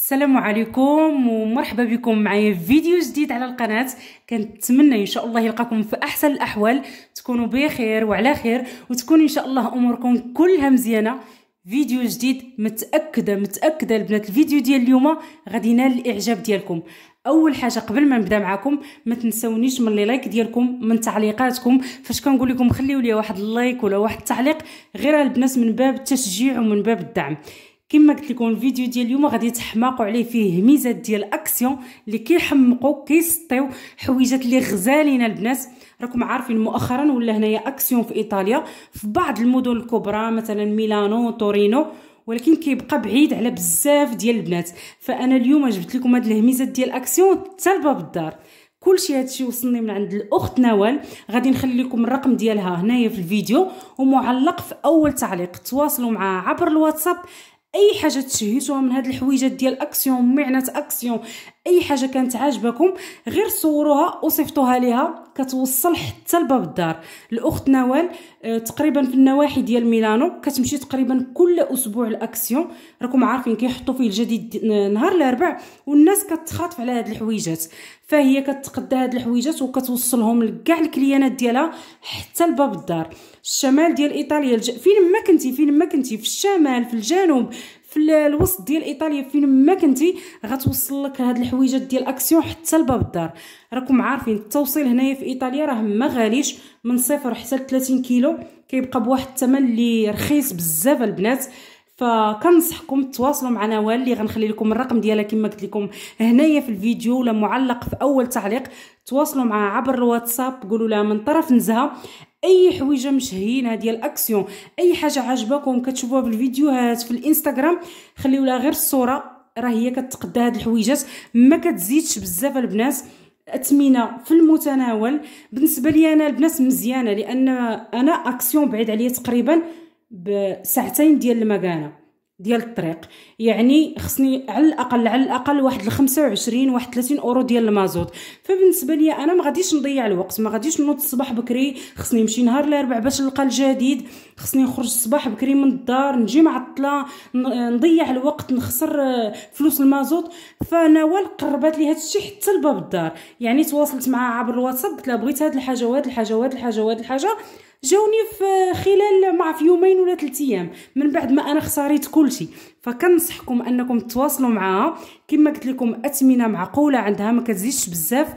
السلام عليكم ومرحبا بكم معايا في فيديو جديد على القناة كنتمنى ان شاء الله يلقاكم في احسن الاحوال تكونوا بخير وعلى خير وتكون ان شاء الله اموركم كلها مزيانه فيديو جديد متاكده متاكده البنات الفيديو ديال اليوم غادي ينال الاعجاب ديالكم اول حاجه قبل ما نبدا معكم ما تنسونيش من لي لايك ديالكم من تعليقاتكم فاش كنقول لكم خليو لي واحد اللايك ولا واحد التعليق غير البنات من باب التشجيع ومن باب الدعم كما قلت لكم الفيديو ديال اليوم غادي تحماقوا عليه فيه ميزات ديال اكسيون اللي كيحمقوا كيسطيو حويجات اللي غزالين البنات راكم عارفين مؤخرا ولا هنايا اكسيون في ايطاليا في بعض المدن الكبرى مثلا ميلانو تورينو ولكن كيبقى بعيد على بزاف ديال البنات فانا اليوم جبت لكم هاد الهميزات ديال اكسيون حتى لباب الدار كلشي هادشي وصلني من عند الاخت نوال غادي نخلي لكم الرقم ديالها هنايا في الفيديو ومعلق في اول تعليق تواصلوا معها عبر الواتساب اي حاجه تشهيتوها من هاد الحويجات ديال اكسيون معنات اكسيون اي حاجه كانت عاجباكم غير صوروها وصيفطوها ليها كتوصل حتى لباب الدار الاخت نوال آه، تقريبا في النواحي ديال ميلانو كتمشي تقريبا كل اسبوع الاكسيون راكم عارفين كيحطوا فيه الجديد نهار الاربع والناس كتخاطف على هاد الحويجات فهي كتقدى هاد الحويجات وكتوصلهم لكاع الكليانات ديالها حتى لباب الدار الشمال ديال ايطاليا الج... فين ما كنتي فين ما كنتي في الشمال في الجنوب في الوسط ديال ايطاليا فين ما كنتي غتوصل لك هاد الحويجات ديال اكسيون حتى لباب الدار راكم عارفين التوصيل هنايا في ايطاليا راه ما غاليش من صفر حتى 30 كيلو كيبقى بواحد الثمن اللي رخيص بزاف البنات فكنصحكم تواصلوا مع نوال اللي غنخلي لكم الرقم ديالها كما قلت لكم هنايا في الفيديو ولا معلق في اول تعليق تواصلوا معها عبر الواتساب قولوا لها من طرف نزهه اي حويجه مشهينه ديال اكسيون اي حاجه عجبكم كتشوفوها في الفيديوهات في الانستغرام خليو لها غير الصوره راه هي كتقدى هاد الحويجات ما كتزيدش بزاف البنات اثمنه في المتناول بالنسبه لي انا البنات مزيانه لان انا اكسيون بعيد عليا تقريبا بساعتين ديال المكانه ديال الطريق يعني خصني على الاقل على الاقل واحد 25 واحد 30 اورو ديال المازوت فبالنسبه لي انا ما غاديش نضيع الوقت ما غاديش نوض الصباح بكري خصني نمشي نهار الاربع باش نلقى الجديد خصني نخرج الصباح بكري من الدار نجي معطله نضيع الوقت نخسر آه، فلوس المازوت فنوال قربت لي هذا الشيء حتى لباب الدار يعني تواصلت معها عبر الواتساب قلت لها بغيت هاد الحاجه وهاد الحاجه وهاد الحاجه وهاد الحاجه جاوني في خلال مع في يومين ولا ثلاث ايام من بعد ما انا خساريت كلشي فكنصحكم انكم تواصلوا معها كما قلت لكم اثمنه معقوله عندها ما كتزيدش بزاف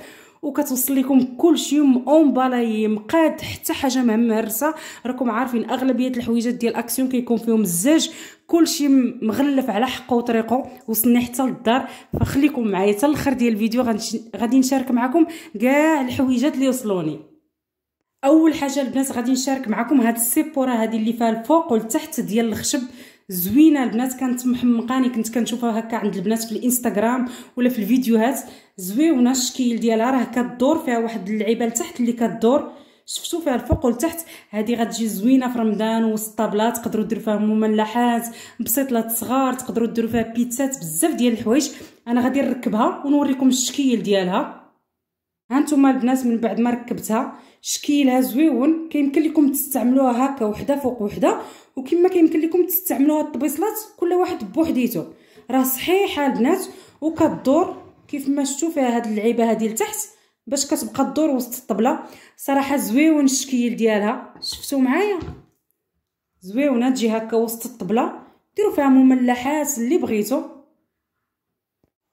وكتوصل لكم كلشي اون بالاي مقاد حتى حاجه ما مهرسه راكم عارفين اغلبيه الحويجات ديال اكسيون كيكون فيهم الزاج كلشي مغلف على حقه وطريقه وصلني حتى للدار فخليكم معايا حتى الاخر ديال الفيديو غادي نشارك معكم كاع الحويجات اللي وصلوني اول حاجه البنات غادي نشارك معكم هاد السيبوره هادي اللي فيها الفوق والتحت ديال الخشب زوينه البنات كانت محمقاني كنت كنشوفها هكا عند البنات في الانستغرام ولا في الفيديوهات زويونه الشكل ديالها راه كدور فيها واحد اللعيبه لتحت اللي كدور شفتوا فيها الفوق والتحت هذه غتجي زوينه في رمضان وسط الطابلات تقدروا ديروا فيها مملحات بسيطلات صغار تقدروا ديروا فيها بيتزات بزاف ديال الحوايج انا غادي نركبها ونوريكم الشكل ديالها هانتوما البنات من بعد ما ركبتها شكيلها زويون كيمكن لكم تستعملوها هكا وحده فوق وحده وكما كيمكن لكم تستعملوها الطبيصلات كل واحد بوحديتو راه صحيحه البنات وكدور كيف ما شفتوا فيها هاد اللعيبه هادي لتحت باش كتبقى الدور وسط الطبله صراحه زويون الشكيل ديالها شفتوا معايا زويونه تجي هكا وسط الطبله ديروا فيها مملحات اللي بغيتو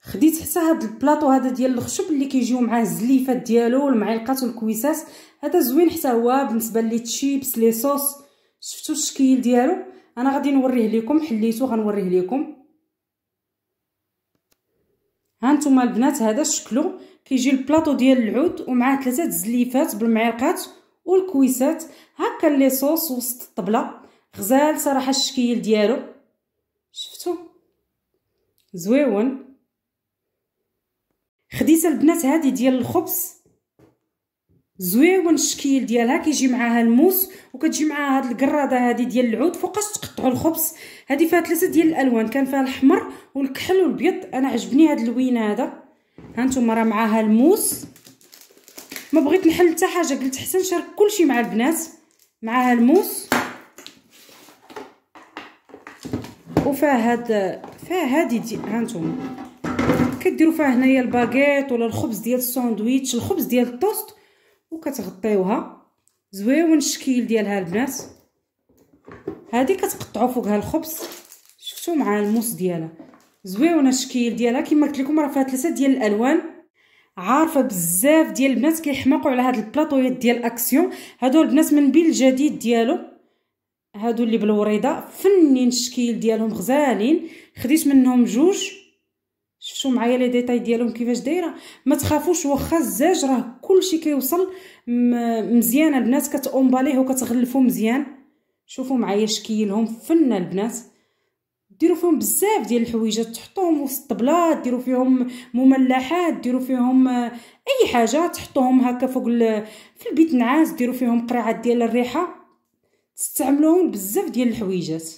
خديت حتى هاد البلاطو هذا ديال الخشب اللي كيجيو معاه الزليفات ديالو والمعلقات والكويسات هذا زوين حتى هو بالنسبه لي تشيبس لي صوص شفتوا الشكل ديالو انا غادي نوريه لكم حليتو غنوريه لكم ها نتوما البنات هذا شكلو كيجي البلاطو ديال العود ومعاه ثلاثه الزليفات بالمعلقات والكويسات هكا لي صوص وسط الطبله غزال صراحه الشكل ديالو شفتوا زويون خديت البنات هذه ديال الخبز زويون الشكل ديالها كيجي معاها الموس وكتجي معاها هاد القراده هادي ديال العود فوقاش تقطعوا الخبز هادي فيها ثلاثه ديال الالوان كان فيها الاحمر والكحل والبيض انا عجبني هاد اللوين هذا هانتوما راه معاها الموس ما بغيت نحل حتى حاجه قلت حتى نشارك كلشي مع البنات معاها الموس وفيها هاد فيها هادي ها هانتوما كديروا فيها هنايا الباغيت ولا الخبز ديال الساندويتش الخبز ديال التوست وكتغطيوها زويون الشكل ديالها البنات هذه كتقطعوا فوقها الخبز شفتوا مع الموس ديالها زويونه الشكل ديالها كما قلت لكم راه فيها ثلاثه ديال الالوان عارفه بزاف ديال البنات كيحماقوا على هاد البلاطويات ديال اكسيون هادو البنات من بين الجديد ديالو هادو اللي بالوريضه فنين الشكل ديالهم غزالين خديت منهم جوج شو معايا لي ديتاي ديالهم كيفاش دايره ما تخافوش واخا الزاج راه كلشي كيوصل مزيان البنات كتومباليه وكتغلفو مزيان شوفوا معايا شكيلهم فنه البنات ديروا فيهم بزاف ديال الحويجات تحطوهم وسط الطبلات ديروا فيهم مملحات ديروا فيهم آه، اي حاجه تحطوهم هكا فوق في البيت نعاس ديروا فيهم قريعات ديال الريحه تستعملوهم بزاف ديال الحويجات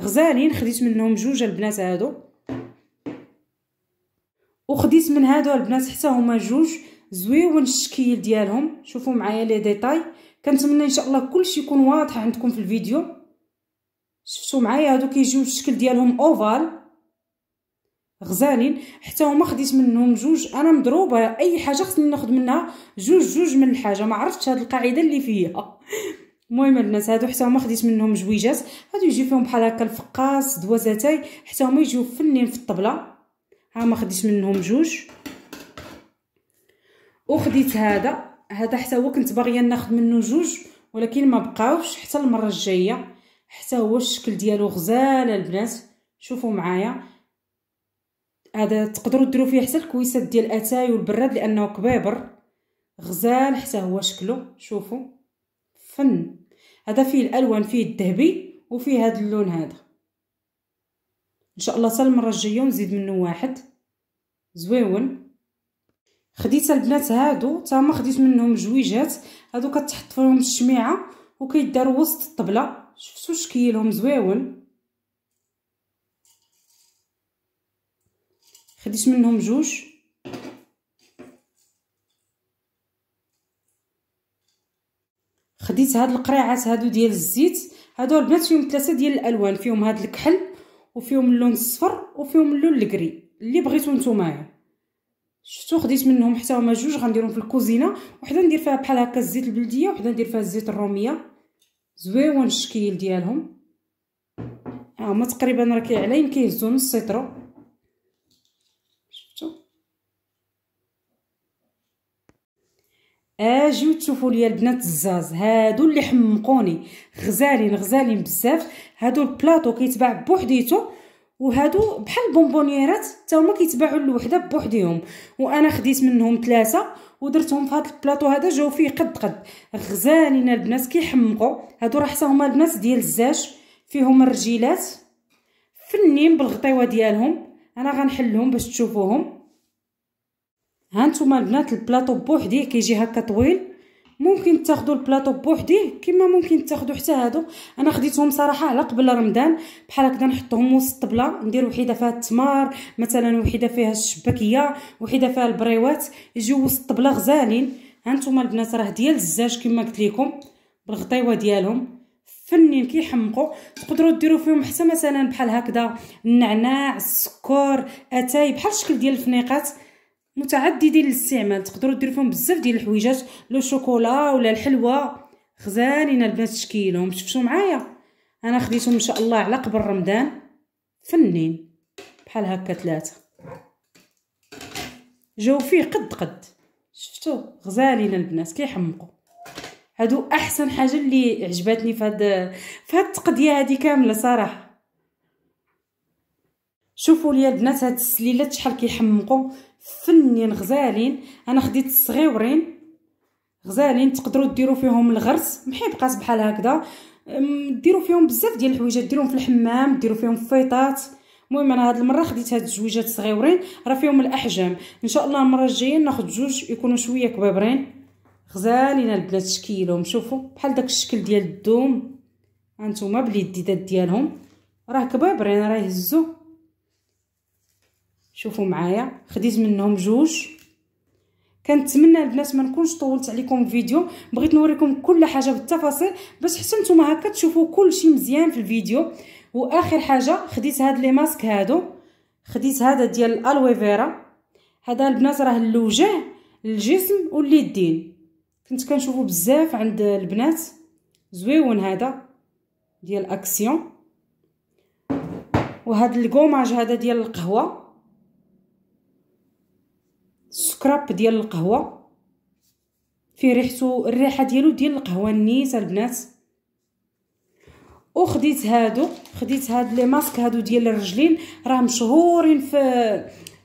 غزالين خديت منهم جوج البنات هادو وخديت من هادو البنات حتى هما جوج زويون الشكل ديالهم شوفوا معايا لي ديتاي كنتمنى ان شاء الله كلشي يكون واضح عندكم في الفيديو شفتوا معايا هادو كيجيو الشكل ديالهم اوفال غزالين حتى هما خديت منهم جوج انا مضروبه اي حاجه خصني ناخذ منها جوج جوج من الحاجه ما عرفتش هاد القاعده اللي فيها المهم الناس هادو حتى هما خديت منهم جويجات هادو يجي فيهم بحال هكا الفقاس دوازاتاي حتى هما يجيو فنين في الطبله ها ما خديت منهم جوج وخديت هذا هذا حتى هو كنت باغيه ناخد منه جوج ولكن ما بقاوش حتى المره الجايه حتى هو الشكل ديالو غزال البنات شوفوا معايا هذا تقدروا ديروا فيه حتى الكويسات ديال اتاي والبراد لانه كبيبر غزال حتى هو شكلو شوفوا فن هذا فيه الالوان فيه الذهبي وفيه هذا اللون هذا ان شاء الله سال المره الجايه ونزيد منه واحد زويون خديت البنات هادو تا ما خديت منهم جويجات هادو كتحط فيهم الشميعه وكيدار وسط الطبله شفتوا شكلهم زويون خديت منهم جوج خديت هاد القريعات هادو ديال الزيت هادو البنات فيهم ثلاثه ديال الالوان فيهم هاد الكحل وفيهم اللون الصفر وفيهم اللون الكري اللي بغيتو نتوما شفتو خديت منهم حتى هما جوج غنديرهم في الكوزينه وحده ندير فيها بحال هكا الزيت البلديه وحده ندير فيها الزيت الروميه زويون الشكل ديالهم ها آه، هما تقريبا راه كيعلى يمكن يهزو نص سيترو اجيو تشوفوا ليا البنات الزاز هادو اللي حمقوني غزالين غزالين بزاف هادو البلاطو كيتباع بوحديتو وهادو بحال بونبونيرات حتى هما كيتباعوا لوحده بوحديهم وانا خديت منهم ثلاثه ودرتهم في هاد البلاطو هذا جاو فيه قد قد غزالين البنات كيحمقوا هادو راه حتى هما البنات ديال الزاج فيهم الرجيلات فنين بالغطيوه ديالهم انا غنحلهم باش تشوفوهم ها نتوما البنات البلاطو بوحديه كيجي هكا طويل ممكن تاخذوا البلاطو بوحديه كما ممكن تاخذوا حتى هادو انا خديتهم صراحه على قبل رمضان بحال هكذا نحطهم وسط الطبله ندير وحده فيها التمار مثلا وحده فيها الشبكيه وحده فيها البريوات يجيو وسط الطبله غزالين هانتوما البنات راه ديال الزاج كما قلت لكم بالغطيوه ديالهم فنين كيحمقوا تقدروا ديروا فيهم حتى مثلا بحال هكذا النعناع السكر اتاي بحال الشكل ديال الفنيقات متعددين الاستعمال تقدروا ديروا فيهم بزاف ديال الحويجات لو شوكولا ولا الحلوى غزالين البنات تشكيلهم شفتوا معايا انا خديتهم ان شاء الله على قبل رمضان فنين بحال هكا ثلاثه جاو فيه قد قد شفتوا غزالين البنات كيحمقوا هادو احسن حاجه اللي عجبتني في هاد في هاد التقضيه هادي كامله صراحه شوفوا لي البنات هاد السليلات شحال كيحمقوا فنين غزالين انا خديت صغيورين غزالين تقدروا ديروا فيهم الغرس محيبقات بحال هكذا ديروا فيهم بزاف ديال الحويجات ديروهم في الحمام ديروا فيهم فيطات المهم انا هاد المره خديت هاد الزويجات صغيورين راه فيهم الاحجام ان شاء الله المره الجايه ناخذ جوج يكونوا شويه كبابرين غزالين البنات شكيلهم شوفوا بحال داك الشكل ديال الدوم هانتوما باليديدات ديالهم راه كبابرين راه يهزو شوفوا معايا خديت منهم جوج كنتمنى البنات ما نكونش طولت عليكم الفيديو بغيت نوريكم كل حاجه بالتفاصيل باش حتى نتوما هكا تشوفوا كل شيء مزيان في الفيديو واخر حاجه خديت هاد لي ماسك هادو خديت هذا ديال الالويفيرا هذا البنات راه للوجه للجسم واليدين كنت كنشوفو بزاف عند البنات زويون هذا ديال اكسيون وهاد الكوماج هذا ديال القهوه سكراب ديال القهوه في ريحته الريحه ديالو ديال القهوه النيسه البنات وخديت هادو خديت هاد لي ماسك هادو ديال الرجلين راه مشهورين في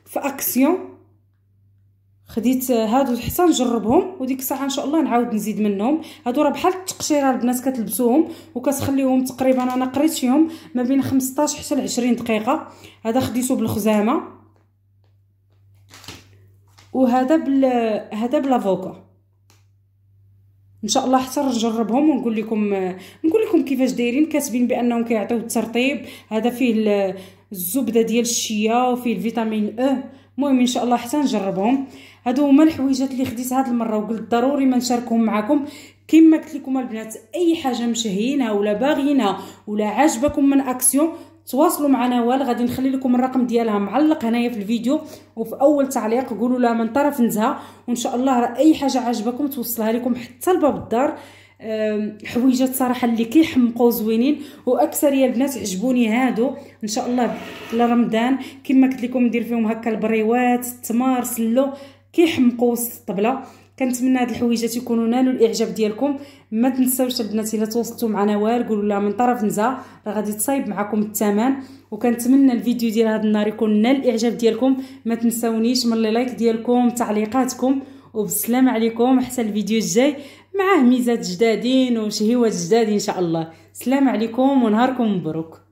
في اكسيون خديت هادو حتى نجربهم وديك الساعه ان شاء الله نعاود نزيد منهم هادو راه بحال التقشيره البنات كتلبسوهم وكتخليهم تقريبا انا قريت فيهم ما بين 15 حتى ل 20 دقيقه هذا خديته بالخزامه وهذا بال هذا بلافوكا ان شاء الله حتى نجربهم ونقول لكم نقول لكم كيفاش دايرين كاتبين بانهم كيعطيو الترطيب هذا فيه الزبده ديال الشيا وفيه الفيتامين او المهم ان شاء الله حتى نجربهم هادو هما الحويجات اللي خديت هاد المره وقلت ضروري ما نشاركهم معكم كما قلت لكم البنات اي حاجه مشهينها ولا باغينها ولا عاجبكم من اكسيون تواصلوا مع نوال غادي نخلي لكم الرقم ديالها معلق هنايا في الفيديو وفي اول تعليق قولوا لها من طرف نزهه وان شاء الله راه اي حاجه عجبكم توصلها لكم حتى لباب الدار حويجات صراحه اللي كيحمقوا زوينين واكثريه البنات عجبوني هادو ان شاء الله لرمضان كما قلت لكم ندير فيهم هكا البريوات التمار سلو كيحمقوا وسط الطبله كنتمنى هاد الحويجات يكونوا نالوا الاعجاب ديالكم ما تنساوش البنات الا تواصلتوا معنا والو قولوا لها من طرف نزا راه غادي تصايب معكم الثمن وكنتمنى الفيديو ديال هاد النهار يكون نال الاعجاب ديالكم ما تنساونيش من اللايك ديالكم تعليقاتكم وبالسلام عليكم حتى الفيديو الجاي معاه ميزات جدادين وشهيوات جداد ان شاء الله سلام عليكم ونهاركم مبروك